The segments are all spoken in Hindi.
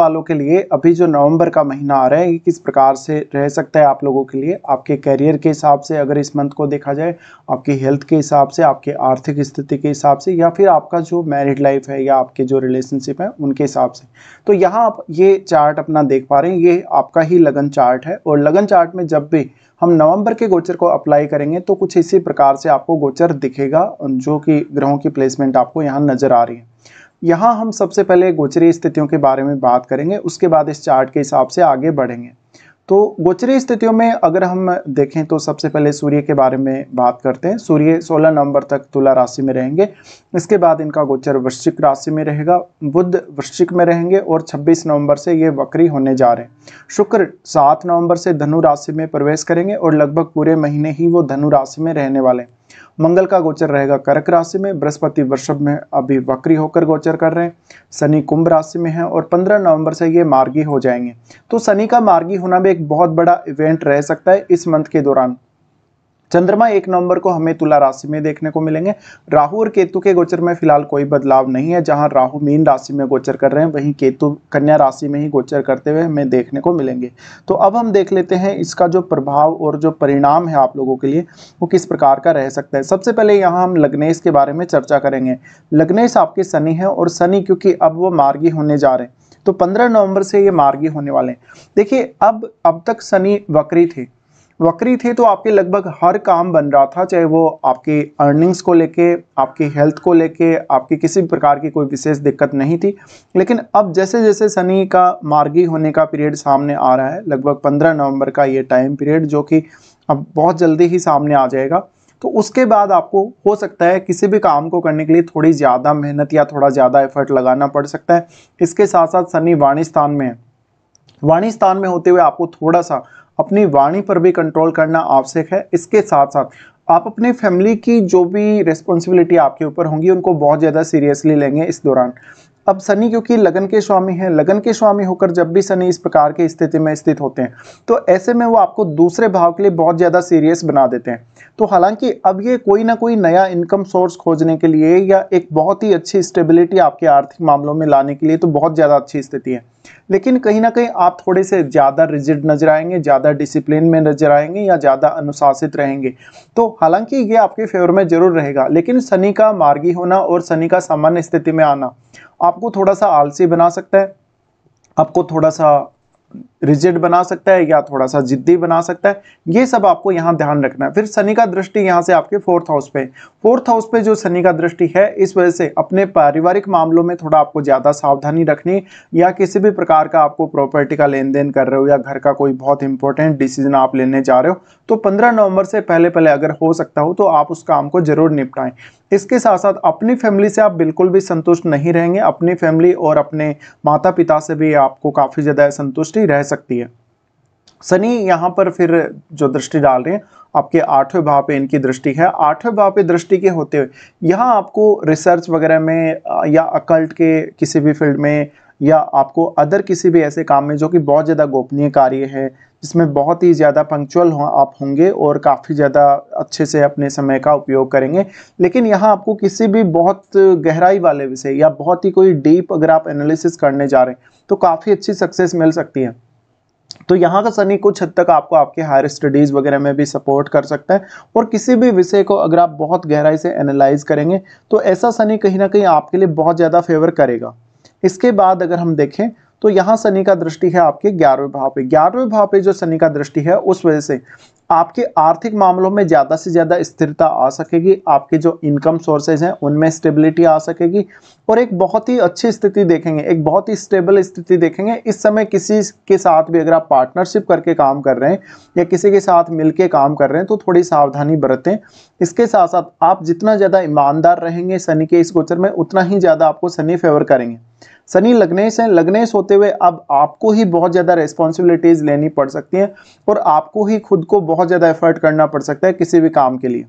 वालों के लिए अभी जो नवंबर का महीना आ रहा है ये किस प्रकार से रह सकता है आप लोगों के लिए आपके करियर के हिसाब से अगर इस मंथ को देखा जाए आपकी हेल्थ के हिसाब से आपके आर्थिक स्थिति के हिसाब से या फिर आपका जो मैरिड लाइफ है या आपके जो रिलेशनशिप है उनके हिसाब से तो यहाँ आप ये चार्ट अपना देख पा रहे हैं ये आपका ही लगन चार्ट है और लगन चार्ट में जब भी हम नवंबर के गोचर को अप्लाई करेंगे तो कुछ इसी प्रकार से आपको गोचर दिखेगा जो कि ग्रहों की प्लेसमेंट आपको यहाँ नज़र आ रही है यहाँ हम सबसे पहले गोचरी स्थितियों के बारे में बात करेंगे उसके बाद इस चार्ट के हिसाब से आगे बढ़ेंगे तो गोचरी स्थितियों में अगर हम देखें तो सबसे पहले सूर्य के बारे में बात करते हैं सूर्य 16 नवंबर तक तुला राशि में रहेंगे इसके बाद इनका गोचर वृश्चिक राशि में रहेगा बुध वृश्चिक में रहेंगे और 26 नवंबर से ये वक्री होने जा रहे हैं शुक्र 7 नवंबर से धनु राशि में प्रवेश करेंगे और लगभग पूरे महीने ही वो धनु राशि में रहने वाले हैं मंगल का गोचर रहेगा कर्क राशि में बृहस्पति वृषभ में अभी वक्री होकर गोचर कर रहे हैं शनि कुंभ राशि में है और 15 नवंबर से ये मार्गी हो जाएंगे तो शनि का मार्गी होना भी एक बहुत बड़ा इवेंट रह सकता है इस मंथ के दौरान चंद्रमा एक नवंबर को हमें तुला राशि में देखने को मिलेंगे राहु और केतु के गोचर में फिलहाल कोई बदलाव नहीं है जहां राहु मीन राशि में गोचर कर रहे हैं वहीं केतु कन्या राशि में ही गोचर करते हुए हमें देखने को मिलेंगे तो अब हम देख लेते हैं इसका जो प्रभाव और जो परिणाम है आप लोगों के लिए वो किस प्रकार का रह सकता है सबसे पहले यहाँ हम लग्नेश के बारे में चर्चा करेंगे लग्नेश आपके शनि है और शनि क्योंकि अब वो मार्गी होने जा रहे हैं तो पंद्रह नवंबर से ये मार्गी होने वाले हैं देखिए अब अब तक शनि वक्री थे वक्री थे तो आपके लगभग हर काम बन रहा था चाहे वो आपकी अर्निंग्स को लेके आपकी हेल्थ को लेके आपकी किसी भी प्रकार की कोई विशेष दिक्कत नहीं थी लेकिन अब जैसे जैसे शनि का मार्गी होने का पीरियड सामने आ रहा है लगभग पंद्रह नवंबर का ये टाइम पीरियड जो कि अब बहुत जल्दी ही सामने आ जाएगा तो उसके बाद आपको हो सकता है किसी भी काम को करने के लिए थोड़ी ज़्यादा मेहनत या थोड़ा ज़्यादा एफर्ट लगाना पड़ सकता है इसके साथ साथ शनि वाणी स्थान में है वाणी स्थान में होते हुए आपको थोड़ा सा अपनी वाणी पर भी कंट्रोल करना आवश्यक है इसके साथ साथ आप अपने फैमिली की जो भी रिस्पॉन्सिबिलिटी आपके ऊपर होंगी उनको बहुत ज़्यादा सीरियसली लेंगे इस दौरान अब शनि क्योंकि लगन के स्वामी हैं लगन के स्वामी होकर जब भी शनि इस प्रकार की स्थिति में स्थित होते हैं तो ऐसे में वो आपको दूसरे भाव के लिए बहुत ज़्यादा सीरियस बना देते हैं तो हालांकि अब ये कोई ना कोई नया इनकम सोर्स खोजने के लिए या एक बहुत ही अच्छी स्टेबिलिटी आपके आर्थिक मामलों में लाने के लिए तो बहुत ज़्यादा अच्छी स्थिति है लेकिन कहीं ना कहीं आप थोड़े से ज़्यादा रिजिड नजर आएंगे ज़्यादा डिसिप्लिन में नजर आएंगे या ज़्यादा अनुशासित रहेंगे तो हालांकि ये आपके फेवर में जरूर रहेगा लेकिन शनि का मार्गी होना और शनि का सामान्य स्थिति में आना आपको थोड़ा सा आलसी बना सकता है आपको थोड़ा सा रिजिड बना सकता है या थोड़ा सा जिद्दी बना सकता है ये सब आपको यहाँ ध्यान रखना है फिर शनि का दृष्टि यहाँ से आपके फोर्थ हाउस पे फोर्थ हाउस पे जो शनि का दृष्टि है इस वजह से अपने पारिवारिक मामलों में थोड़ा आपको ज़्यादा सावधानी रखनी या किसी भी प्रकार का आपको प्रॉपर्टी का लेन देन कर रहे हो या घर का कोई बहुत इंपॉर्टेंट डिसीजन आप लेने जा रहे हो तो पंद्रह नवंबर से पहले पहले अगर हो सकता हो तो आप उस काम को जरूर निपटाएं इसके साथ साथ अपनी फैमिली से आप बिल्कुल भी संतुष्ट नहीं रहेंगे अपनी फैमिली और अपने माता पिता से भी आपको काफ़ी ज़्यादा संतुष्टि दृष्टि रह सकती है शनि यहाँ पर फिर जो दृष्टि डाल रहे हैं आपके आठवें भाव पे इनकी दृष्टि है आठवें भाव पे दृष्टि के होते हुए यहाँ आपको रिसर्च वगैरह में या अकल्ट के किसी भी फील्ड में या आपको अदर किसी भी ऐसे काम में जो कि बहुत ज़्यादा गोपनीय कार्य है जिसमें बहुत ही ज़्यादा पंक्चुअल हो आप होंगे और काफ़ी ज़्यादा अच्छे से अपने समय का उपयोग करेंगे लेकिन यहाँ आपको किसी भी बहुत गहराई वाले विषय या बहुत ही कोई डीप अगर आप एनालिसिस करने जा रहे हैं तो काफ़ी अच्छी सक्सेस मिल सकती है तो यहाँ का शनि कुछ हद तक आपको आपके हायर स्टडीज़ वगैरह में भी सपोर्ट कर सकता है और किसी भी विषय को अगर आप बहुत गहराई से एनालाइज करेंगे तो ऐसा शनि कहीं ना कहीं आपके लिए बहुत ज़्यादा फेवर करेगा इसके बाद अगर हम देखें तो यहाँ शनि का दृष्टि है आपके ग्यारहवें भाव पे ग्यारहवें भाव पे जो शनि का दृष्टि है उस वजह से आपके आर्थिक मामलों में ज़्यादा से ज़्यादा स्थिरता आ सकेगी आपके जो इनकम सोर्सेज हैं उनमें स्टेबिलिटी आ सकेगी और एक बहुत ही अच्छी स्थिति देखेंगे एक बहुत ही स्टेबल स्थिति देखेंगे इस समय किसी के साथ भी अगर आप पार्टनरशिप करके काम कर रहे हैं या किसी के साथ मिलके काम कर रहे हैं तो थोड़ी सावधानी बरतें इसके साथ साथ आप जितना ज़्यादा ईमानदार रहेंगे शनि के इस गोचर में उतना ही ज़्यादा आपको शनि फेवर करेंगे शनि लग्नेश है लग्नेश होते हुए अब आपको ही बहुत ज़्यादा रेस्पॉन्सिबिलिटीज लेनी पड़ सकती हैं और आपको ही खुद को बहुत ज़्यादा एफर्ट करना पड़ सकता है किसी भी काम के लिए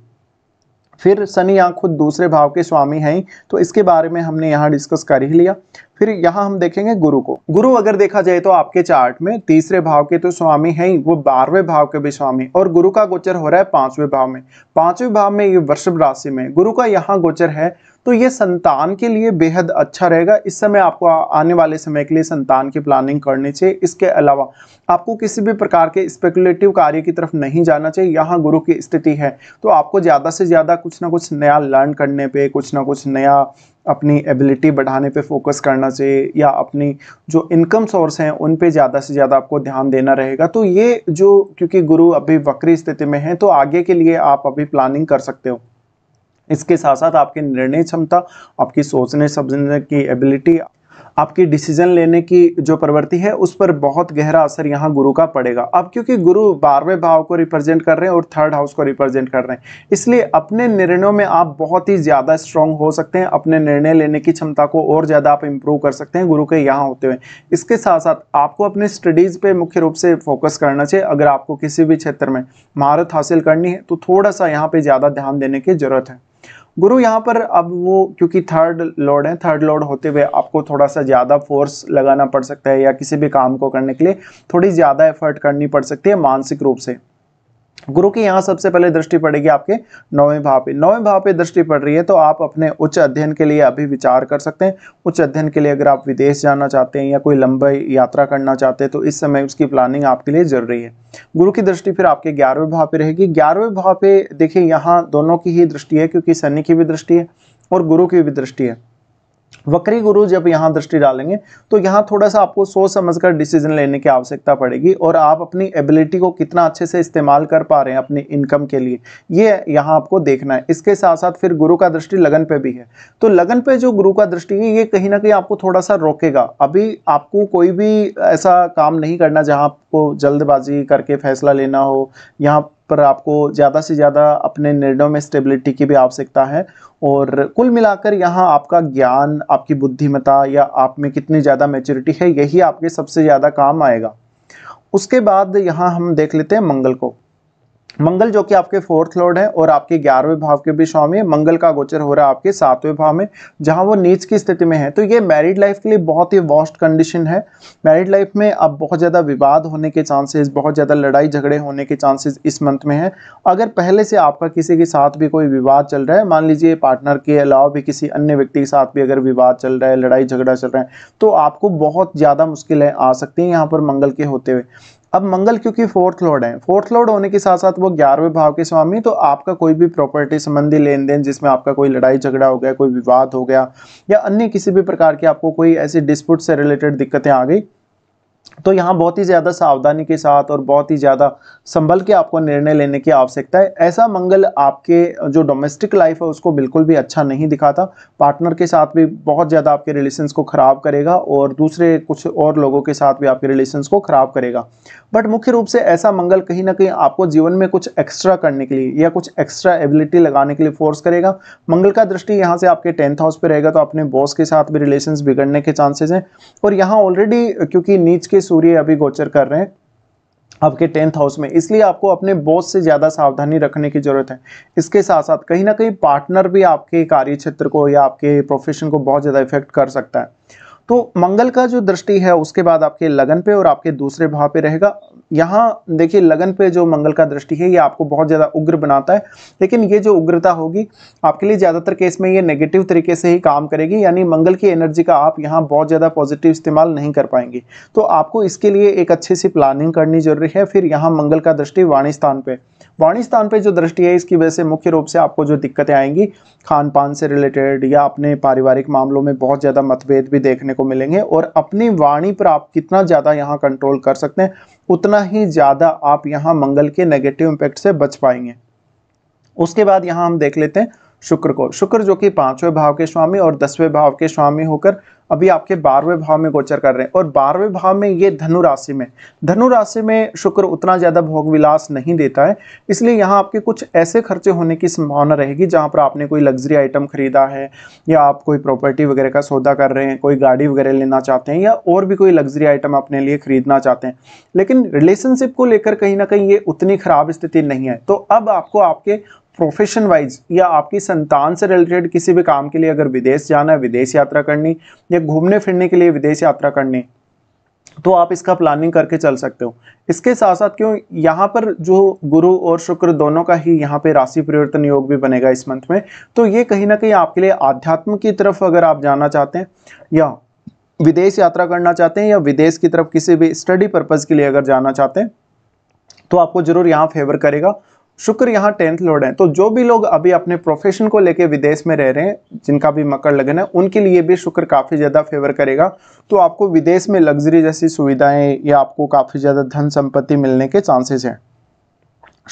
फिर शनि यहाँ खुद दूसरे भाव के स्वामी हैं तो इसके बारे में हमने यहाँ डिस्कस कर ही लिया फिर यहाँ हम देखेंगे गुरु को गुरु अगर देखा जाए तो आपके चार्ट में तीसरे भाव के तो स्वामी हैं वो बारहवें भाव के भी स्वामी और गुरु का गोचर हो रहा है पांचवें भाव में पांचवें भाव में ये वृषभ राशि में गुरु का यहाँ गोचर है तो ये संतान के लिए बेहद अच्छा रहेगा इस समय आपको आने वाले समय के लिए संतान की प्लानिंग करनी चाहिए इसके अलावा आपको किसी भी प्रकार के स्पेकुलेटिव कार्य की तरफ नहीं जाना चाहिए यहाँ गुरु की स्थिति है तो आपको ज़्यादा से ज़्यादा कुछ ना कुछ नया लर्न करने पे कुछ ना कुछ नया अपनी एबिलिटी बढ़ाने पे फोकस करना चाहिए या अपनी जो इनकम सोर्स हैं उन पे ज़्यादा से ज़्यादा आपको ध्यान देना रहेगा तो ये जो क्योंकि गुरु अभी वक्री स्थिति में है तो आगे के लिए आप अभी प्लानिंग कर सकते हो इसके साथ साथ आपकी निर्णय क्षमता आपकी सोचने समझने की एबिलिटी आपकी डिसीजन लेने की जो प्रवृत्ति है उस पर बहुत गहरा असर यहाँ गुरु का पड़ेगा अब क्योंकि गुरु बारहवें भाव को रिप्रेजेंट कर रहे हैं और थर्ड हाउस को रिप्रेजेंट कर रहे हैं इसलिए अपने निर्णयों में आप बहुत ही ज़्यादा स्ट्रांग हो सकते हैं अपने निर्णय लेने की क्षमता को और ज़्यादा आप इम्प्रूव कर सकते हैं गुरु के यहाँ होते हुए इसके साथ साथ आपको अपने स्टडीज़ पर मुख्य रूप से फोकस करना चाहिए अगर आपको किसी भी क्षेत्र में महारत हासिल करनी है तो थोड़ा सा यहाँ पर ज़्यादा ध्यान देने की ज़रूरत है गुरु यहाँ पर अब वो क्योंकि थर्ड लॉर्ड है थर्ड लॉर्ड होते हुए आपको थोड़ा सा ज़्यादा फोर्स लगाना पड़ सकता है या किसी भी काम को करने के लिए थोड़ी ज़्यादा एफर्ट करनी पड़ सकती है मानसिक रूप से गुरु की यहाँ सबसे पहले दृष्टि पड़ेगी आपके नौवें भाव पे नौवें भाव पे दृष्टि पड़ रही है तो आप अपने उच्च अध्ययन के लिए अभी विचार कर सकते हैं उच्च अध्ययन के लिए अगर आप विदेश जाना चाहते हैं या कोई लंबी यात्रा करना चाहते हैं तो इस समय उसकी प्लानिंग आपके लिए जरूरी है गुरु की दृष्टि फिर आपके ग्यारहवें भाव पे रहेगी ग्यारहवें भाव पे देखिए यहाँ दोनों की ही दृष्टि है क्योंकि शनि की भी दृष्टि है और गुरु की भी दृष्टि है वक्री गुरु जब यहाँ दृष्टि डालेंगे तो यहाँ थोड़ा सा आपको सोच समझकर डिसीजन लेने की आवश्यकता पड़ेगी और आप अपनी एबिलिटी को कितना अच्छे से इस्तेमाल कर पा रहे हैं अपनी इनकम के लिए ये यह यहाँ आपको देखना है इसके साथ साथ फिर गुरु का दृष्टि लगन पे भी है तो लगन पे जो गुरु का दृष्टि है ये कहीं ना कहीं आपको थोड़ा सा रोकेगा अभी आपको कोई भी ऐसा काम नहीं करना जहाँ आपको जल्दबाजी करके फैसला लेना हो यहाँ पर आपको ज़्यादा से ज़्यादा अपने निर्णयों में स्टेबिलिटी की भी आवश्यकता है और कुल मिलाकर यहाँ आपका ज्ञान आपकी बुद्धिमता या आप में कितनी ज़्यादा मेच्योरिटी है यही आपके सबसे ज़्यादा काम आएगा उसके बाद यहाँ हम देख लेते हैं मंगल को मंगल जो कि आपके फोर्थ लॉर्ड है और आपके ग्यारहवें भाव के भी स्वामी है मंगल का गोचर हो रहा है आपके सातवें भाव में जहां वो नीच की स्थिति में है तो ये मैरिड लाइफ के लिए बहुत ही वॉस्ट कंडीशन है मैरिड लाइफ में अब बहुत ज़्यादा विवाद होने के चांसेस बहुत ज़्यादा लड़ाई झगड़े होने के चांसेस इस मंथ में है अगर पहले से आपका किसी के साथ भी कोई विवाद चल रहा है मान लीजिए पार्टनर के अलावा भी किसी अन्य व्यक्ति के साथ भी अगर विवाद चल रहा है लड़ाई झगड़ा चल रहा है तो आपको बहुत ज़्यादा मुश्किलें आ सकती हैं यहाँ पर मंगल के होते हुए अब मंगल क्योंकि फोर्थ लॉर्ड है फोर्थ लॉर्ड होने के साथ साथ वो ग्यारहवें भाव के स्वामी तो आपका कोई भी प्रॉपर्टी संबंधी लेन देन जिसमें आपका कोई लड़ाई झगड़ा हो गया कोई विवाद हो गया या अन्य किसी भी प्रकार की आपको कोई ऐसी डिस्प्यूट से रिलेटेड दिक्कतें आ गई तो यहाँ बहुत ही ज़्यादा सावधानी के साथ और बहुत ही ज़्यादा संभल के आपको निर्णय लेने की आवश्यकता है ऐसा मंगल आपके जो डोमेस्टिक लाइफ है उसको बिल्कुल भी अच्छा नहीं दिखाता पार्टनर के साथ भी बहुत ज़्यादा आपके रिलेशंस को ख़राब करेगा और दूसरे कुछ और लोगों के साथ भी आपके रिलेशंस को ख़राब करेगा बट मुख्य रूप से ऐसा मंगल कहीं ना कहीं आपको जीवन में कुछ एक्स्ट्रा करने के लिए या कुछ एक्स्ट्रा एबिलिटी लगाने के लिए फोर्स करेगा मंगल का दृष्टि यहाँ से आपके टेंथ हाउस पर रहेगा तो अपने बॉस के साथ भी रिलेशन बिगड़ने के चांसेस हैं और यहाँ ऑलरेडी क्योंकि नीच के सूर्य अभी गोचर कर रहे हैं आपके टेंथ हाउस में इसलिए आपको अपने बॉस से ज़्यादा सावधानी रखने की ज़रूरत है इसके साथ साथ कहीं ना कहीं पार्टनर भी आपके कार्य क्षेत्र को या आपके प्रोफेशन को बहुत ज़्यादा इफेक्ट कर सकता है तो मंगल का जो दृष्टि है उसके बाद आपके लगन पे और आपके दूसरे भाव पे रहेगा यहाँ देखिए लगन पे जो मंगल का दृष्टि है ये आपको बहुत ज़्यादा उग्र बनाता है लेकिन ये जो उग्रता होगी आपके लिए ज़्यादातर केस में ये नेगेटिव तरीके से ही काम करेगी यानी मंगल की एनर्जी का आप यहाँ बहुत ज़्यादा पॉजिटिव इस्तेमाल नहीं कर पाएंगे तो आपको इसके लिए एक अच्छी सी प्लानिंग करनी जरूरी है फिर यहाँ मंगल का दृष्टि वाणी स्थान पर वाणी स्थान पर जो दृष्टि है इसकी वजह से मुख्य रूप से आपको जो दिक्कतें आएंगी खान पान से रिलेटेड या अपने पारिवारिक मामलों में बहुत ज़्यादा मतभेद भी देखने को मिलेंगे और अपनी वाणी पर आप कितना ज़्यादा यहाँ कंट्रोल कर सकते हैं उतना ही ज़्यादा आप यहाँ मंगल के नेगेटिव इम्पैक्ट से बच पाएंगे उसके बाद यहाँ हम देख लेते हैं शुक्र को शुक्र जो कि पांचवें भाव के स्वामी और दसवें भाव के स्वामी होकर अभी आपके बारहवें भाव में गोचर कर रहे हैं और बारहवें भाव में ये धनु राशि में धनु राशि में शुक्र उतना ज़्यादा भोग विलास नहीं देता है इसलिए यहाँ आपके कुछ ऐसे खर्चे होने की संभावना रहेगी जहाँ पर आपने कोई लग्जरी आइटम खरीदा है या आप कोई प्रॉपर्टी वगैरह का सौदा कर रहे हैं कोई गाड़ी वगैरह लेना चाहते हैं या और भी कोई लग्जरी आइटम अपने लिए खरीदना चाहते हैं लेकिन रिलेशनशिप को लेकर कहीं ना कहीं ये उतनी खराब स्थिति नहीं है तो अब आपको आपके प्रोफेशन वाइज या आपकी संतान से रिलेटेड किसी भी काम के लिए अगर विदेश जाना है विदेश यात्रा करनी या घूमने फिरने के लिए विदेश यात्रा करनी तो आप इसका प्लानिंग करके चल सकते हो इसके साथ साथ क्यों यहाँ पर जो गुरु और शुक्र दोनों का ही यहाँ पे राशि परिवर्तन योग भी बनेगा इस मंथ में तो ये कहीं ना कहीं आपके लिए आध्यात्म की तरफ अगर आप जाना चाहते हैं या विदेश यात्रा करना चाहते हैं या विदेश की तरफ किसी भी स्टडी पर्पज़ के लिए अगर जाना चाहते हैं तो आपको जरूर यहाँ फेवर करेगा शुक्र यहाँ टेंथ लॉर्ड है तो जो भी लोग अभी अपने प्रोफेशन को लेके विदेश में रह रहे हैं जिनका भी मकर लगन है उनके लिए भी शुक्र काफ़ी ज़्यादा फेवर करेगा तो आपको विदेश में लग्जरी जैसी सुविधाएं या आपको काफ़ी ज़्यादा धन संपत्ति मिलने के चांसेस हैं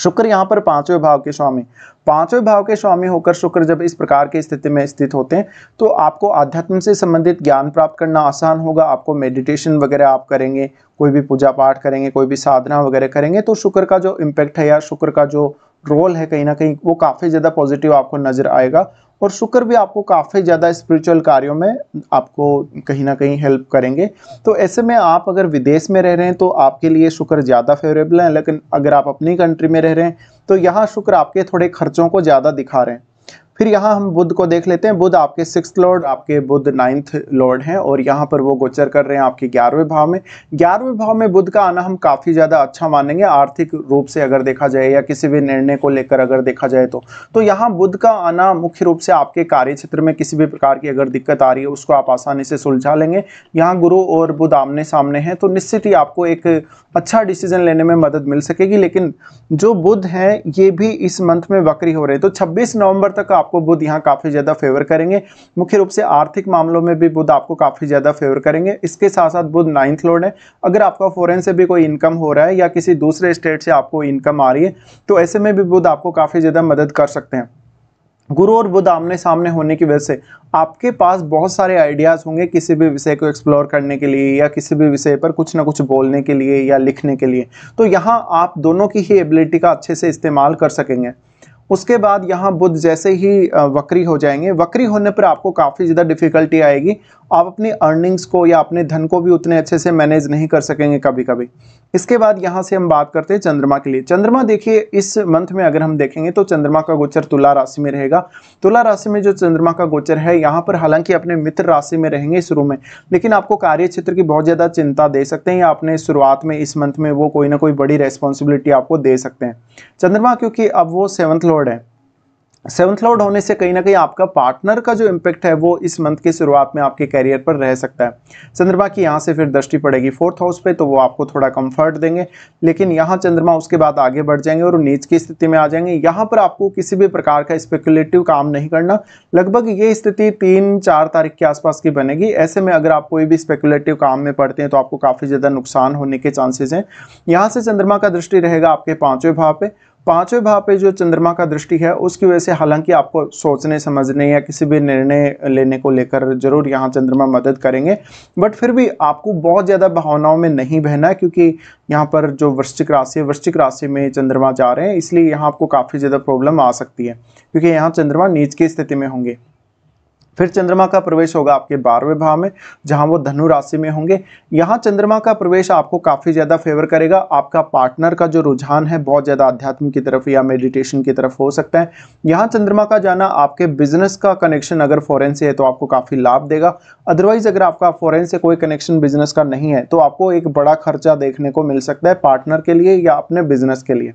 शुक्र यहाँ पर पांचवें भाव के स्वामी पांचवें भाव के स्वामी होकर शुक्र जब इस प्रकार की स्थिति में स्थित होते हैं तो आपको आध्यात्म से संबंधित ज्ञान प्राप्त करना आसान होगा आपको मेडिटेशन वगैरह आप करेंगे कोई भी पूजा पाठ करेंगे कोई भी साधना वगैरह करेंगे तो शुक्र का जो इम्पैक्ट है या शुक्र का जो रोल है कहीं ना कहीं वो काफ़ी ज़्यादा पॉजिटिव आपको नज़र आएगा और शुक्र भी आपको काफ़ी ज़्यादा स्पिरिचुअल कार्यों में आपको कहीं ना कहीं हेल्प करेंगे तो ऐसे में आप अगर विदेश में रह रहे हैं तो आपके लिए शुक्र ज़्यादा फेवरेबल है लेकिन अगर आप अपनी कंट्री में रह रहे हैं तो यहाँ शुक्र आपके थोड़े खर्चों को ज़्यादा दिखा रहे हैं फिर यहाँ हम बुद्ध को देख लेते हैं बुद्ध आपके सिक्स लॉर्ड आपके बुद्ध नाइन्थ लॉर्ड हैं और यहाँ पर वो गोचर कर रहे हैं आपके ग्यारहवें भाव में ग्यारहवें भाव में बुद्ध का आना हम काफ़ी ज़्यादा अच्छा मानेंगे आर्थिक रूप से अगर देखा जाए या किसी भी निर्णय को लेकर अगर देखा जाए तो, तो यहाँ बुद्ध का आना मुख्य रूप से आपके कार्य क्षेत्र में किसी भी प्रकार की अगर दिक्कत आ रही है उसको आप आसानी से सुलझा लेंगे यहाँ गुरु और बुद्ध आमने सामने हैं तो निश्चित ही आपको एक अच्छा डिसीजन लेने में मदद मिल सकेगी लेकिन जो बुद्ध हैं ये भी इस मंथ में वक्री हो रहे हैं तो छब्बीस नवंबर तक आप आपको बुध यहाँ काफ़ी ज़्यादा फेवर करेंगे मुख्य रूप से आर्थिक मामलों में भी बुध आपको काफ़ी ज़्यादा फेवर करेंगे इसके साथ साथ बुध नाइन्थ लॉर्ड है अगर आपका फॉरेन से भी कोई इनकम हो रहा है या किसी दूसरे स्टेट से आपको इनकम आ रही है तो ऐसे में भी बुध आपको काफ़ी ज़्यादा मदद कर सकते हैं गुरु और बुद्ध आमने सामने होने की वजह से आपके पास बहुत सारे आइडियाज़ होंगे किसी भी विषय को एक्सप्लोर करने के लिए या किसी भी विषय पर कुछ ना कुछ बोलने के लिए या लिखने के लिए तो यहाँ आप दोनों की ही एबिलिटी का अच्छे से इस्तेमाल कर सकेंगे उसके बाद यहाँ बुध जैसे ही वक्री हो जाएंगे वक्री होने पर आपको काफ़ी ज़्यादा डिफिकल्टी आएगी आप अपनी अर्निंग्स को या अपने धन को भी उतने अच्छे से मैनेज नहीं कर सकेंगे कभी कभी इसके बाद यहाँ से हम बात करते हैं चंद्रमा के लिए चंद्रमा देखिए इस मंथ में अगर हम देखेंगे तो चंद्रमा का गोचर तुला राशि में रहेगा तुला राशि में जो चंद्रमा का गोचर है यहाँ पर हालांकि अपने मित्र राशि में रहेंगे शुरू में लेकिन आपको कार्य क्षेत्र की बहुत ज़्यादा चिंता दे सकते हैं या अपने शुरुआत में इस मंथ में वो कोई ना कोई बड़ी रेस्पॉन्सिबिलिटी आपको दे सकते हैं चंद्रमा क्योंकि अब वो सेवंथ लॉर्ड है सेवन्थ लॉर्ड होने से कहीं ना कहीं आपका पार्टनर का जो इम्पैक्ट है वो इस मंथ की शुरुआत में आपके कैरियर पर रह सकता है चंद्रमा की यहाँ से फिर दृष्टि पड़ेगी फोर्थ हाउस पे तो वो आपको थोड़ा कंफर्ट देंगे लेकिन यहाँ चंद्रमा उसके बाद आगे बढ़ जाएंगे और नीच की स्थिति में आ जाएंगे यहाँ पर आपको किसी भी प्रकार का स्पेकुलेटिव काम नहीं करना लगभग ये स्थिति तीन चार तारीख के आसपास की बनेगी ऐसे में अगर आप कोई भी स्पेकुलेटिव काम में पड़ते हैं तो आपको काफ़ी ज़्यादा नुकसान होने के चांसेज हैं यहाँ से चंद्रमा का दृष्टि रहेगा आपके पाँचवें भाव पर पांचवें भाव पे जो चंद्रमा का दृष्टि है उसकी वजह से हालांकि आपको सोचने समझने या किसी भी निर्णय लेने को लेकर जरूर यहाँ चंद्रमा मदद करेंगे बट फिर भी आपको बहुत ज़्यादा भावनाओं में नहीं बहना है क्योंकि यहाँ पर जो वृश्चिक राशि है वृश्चिक राशि में चंद्रमा जा रहे हैं इसलिए यहाँ आपको काफ़ी ज़्यादा प्रॉब्लम आ सकती है क्योंकि यहाँ चंद्रमा नीच की स्थिति में होंगे फिर चंद्रमा का प्रवेश होगा आपके बारहवें भाव में जहां वो धनु राशि में होंगे यहाँ चंद्रमा का प्रवेश आपको काफ़ी ज़्यादा फेवर करेगा आपका पार्टनर का जो रुझान है बहुत ज़्यादा अध्यात्म की तरफ या मेडिटेशन की तरफ हो सकता है यहाँ चंद्रमा का जाना आपके बिजनेस का कनेक्शन अगर फॉरेन से है तो आपको काफ़ी लाभ देगा अदरवाइज़ अगर आपका फॉरेन से कोई कनेक्शन बिजनेस का नहीं है तो आपको एक बड़ा खर्चा देखने को मिल सकता है पार्टनर के लिए या अपने बिजनेस के लिए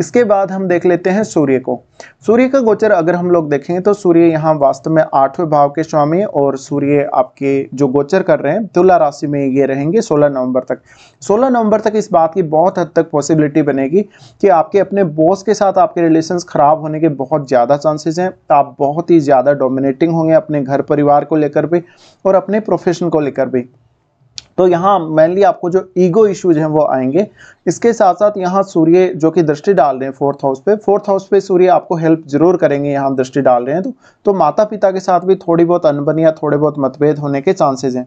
इसके बाद हम देख लेते हैं सूर्य को सूर्य का गोचर अगर हम लोग देखेंगे तो सूर्य यहाँ वास्तव में आठवें भाव के स्वामी और सूर्य आपके जो गोचर कर रहे हैं तुला राशि में ये रहेंगे 16 नवंबर तक 16 नवंबर तक इस बात की बहुत हद तक पॉसिबिलिटी बनेगी कि आपके अपने बॉस के साथ आपके रिलेशन खराब होने के बहुत ज़्यादा चांसेस हैं आप बहुत ही ज़्यादा डोमिनेटिंग होंगे अपने घर परिवार को लेकर भी और अपने प्रोफेशन को लेकर भी तो यहाँ मेनली आपको जो ईगो इश्यूज हैं वो आएंगे इसके साथ साथ यहाँ सूर्य जो कि दृष्टि डाल रहे हैं फोर्थ हाउस पे फोर्थ हाउस पे सूर्य आपको हेल्प जरूर करेंगे यहाँ दृष्टि डाल रहे हैं तो तो माता पिता के साथ भी थोड़ी बहुत अनबन या थोड़े बहुत मतभेद होने के चांसेज हैं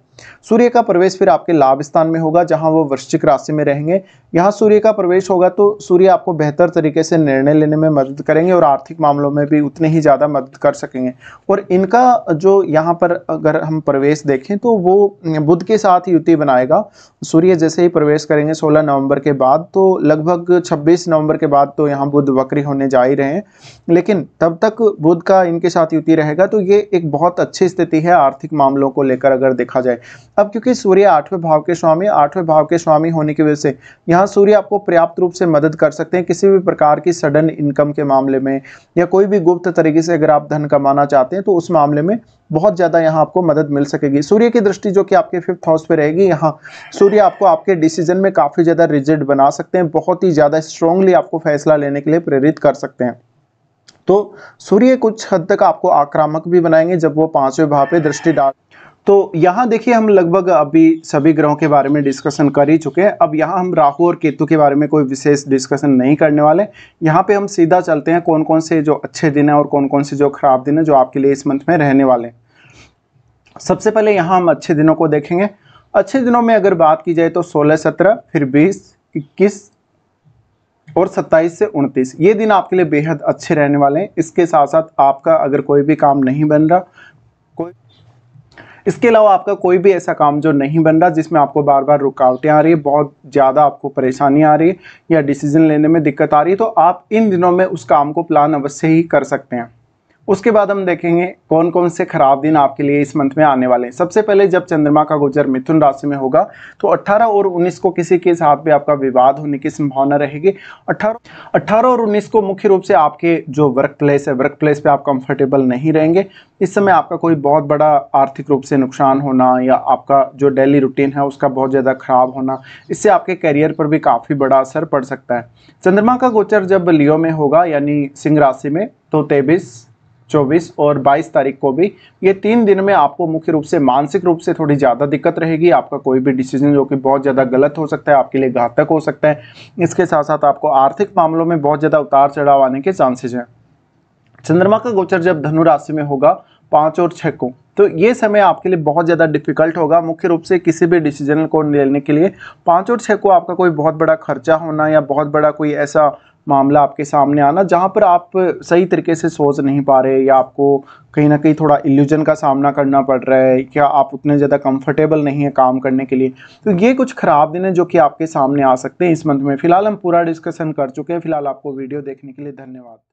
सूर्य का प्रवेश फिर आपके लाभ स्थान में होगा जहाँ वो वृश्चिक राशि में रहेंगे यहाँ सूर्य का प्रवेश होगा तो सूर्य आपको बेहतर तरीके से निर्णय लेने में मदद करेंगे और आर्थिक मामलों में भी उतनी ही ज़्यादा मदद कर सकेंगे और इनका जो यहाँ पर अगर हम प्रवेश देखें तो वो बुद्ध के साथ युति युति बनाएगा सूर्य जैसे ही प्रवेश करेंगे 16 नवंबर के बाद तो लगभग 26 नवंबर के बाद तो यहाँ बुध वक्री होने जा ही रहे हैं लेकिन तब तक बुध का इनके साथ युति रहेगा तो ये एक बहुत अच्छी स्थिति है आर्थिक मामलों को लेकर अगर देखा जाए अब क्योंकि सूर्य आठवें भाव के स्वामी आठवें भाव के स्वामी होने की वजह से यहाँ सूर्य आपको पर्याप्त रूप से मदद कर सकते हैं किसी भी प्रकार की सडन इनकम के मामले में या कोई भी गुप्त तरीके से अगर आप धन कमाना चाहते हैं तो उस मामले में बहुत ज़्यादा यहाँ आपको मदद मिल सकेगी सूर्य की दृष्टि जो कि आपके फिफ्थ हाउस पे रहेगी यहाँ सूर्य आपको आपके डिसीजन में काफ़ी ज़्यादा रिजिड बना सकते हैं बहुत ही ज़्यादा स्ट्रॉन्गली आपको फैसला लेने के लिए प्रेरित कर सकते हैं तो सूर्य कुछ हद तक आपको आक्रामक भी बनाएंगे जब वो पांचवें भाव पे दृष्टि डाल तो यहाँ देखिए हम लगभग अभी सभी ग्रहों के बारे में डिस्कशन कर ही चुके हैं अब यहाँ हम राहु और केतु के बारे में कोई विशेष डिस्कशन नहीं करने वाले यहाँ पे हम सीधा चलते हैं कौन कौन से जो अच्छे दिन हैं और कौन कौन से जो खराब दिन हैं जो आपके लिए इस मंथ में रहने वाले हैं सबसे पहले यहाँ हम अच्छे दिनों को देखेंगे अच्छे दिनों में अगर बात की जाए तो सोलह सत्रह फिर बीस इक्कीस और सत्ताईस से उनतीस ये दिन आपके लिए बेहद अच्छे रहने वाले हैं इसके साथ साथ आपका अगर कोई भी काम नहीं बन रहा इसके अलावा आपका कोई भी ऐसा काम जो नहीं बन रहा जिसमें आपको बार बार रुकावटें आ रही है बहुत ज़्यादा आपको परेशानी आ रही है या डिसीजन लेने में दिक्कत आ रही है तो आप इन दिनों में उस काम को प्लान अवश्य ही कर सकते हैं उसके बाद हम देखेंगे कौन कौन से खराब दिन आपके लिए इस मंथ में आने वाले हैं सबसे पहले जब चंद्रमा का गोचर मिथुन राशि में होगा तो 18 और 19 को किसी के साथ भी आपका विवाद होने की संभावना रहेगी 18 18 और 19 को मुख्य रूप से आपके जो वर्क प्लेस है वर्क प्लेस पे आप कंफर्टेबल नहीं रहेंगे इस समय आपका कोई बहुत बड़ा आर्थिक रूप से नुकसान होना या आपका जो डेली रूटीन है उसका बहुत ज़्यादा खराब होना इससे आपके करियर पर भी काफ़ी बड़ा असर पड़ सकता है चंद्रमा का गोचर जब लियो में होगा यानी सिंह राशि में तो तेबिस 24 और 22 तारीख को भी ये तीन दिन में आपको मुख्य रूप से मानसिक रूप से थोड़ी ज़्यादा दिक्कत रहेगी आपका कोई भी डिसीजन जो कि बहुत ज़्यादा गलत हो सकता है आपके लिए घातक हो सकता है इसके साथ साथ आपको आर्थिक मामलों में बहुत ज़्यादा उतार चढ़ाव आने के चांसेज हैं चंद्रमा का गोचर जब धनु राशि में होगा पाँच और छः को तो ये समय आपके लिए बहुत ज़्यादा डिफिकल्ट होगा मुख्य रूप से किसी भी डिसीजन को लेने के लिए पाँच और छः को आपका कोई बहुत बड़ा खर्चा होना या बहुत बड़ा कोई ऐसा मामला आपके सामने आना जहाँ पर आप सही तरीके से सोच नहीं पा रहे या आपको कहीं ना कहीं थोड़ा इल्यूजन का सामना करना पड़ रहा है क्या आप उतने ज़्यादा कंफर्टेबल नहीं है काम करने के लिए तो ये कुछ ख़राब दिन है जो कि आपके सामने आ सकते हैं इस मंथ में फ़िलहाल हम पूरा डिस्कशन कर चुके हैं फ़िलहाल आपको वीडियो देखने के लिए धन्यवाद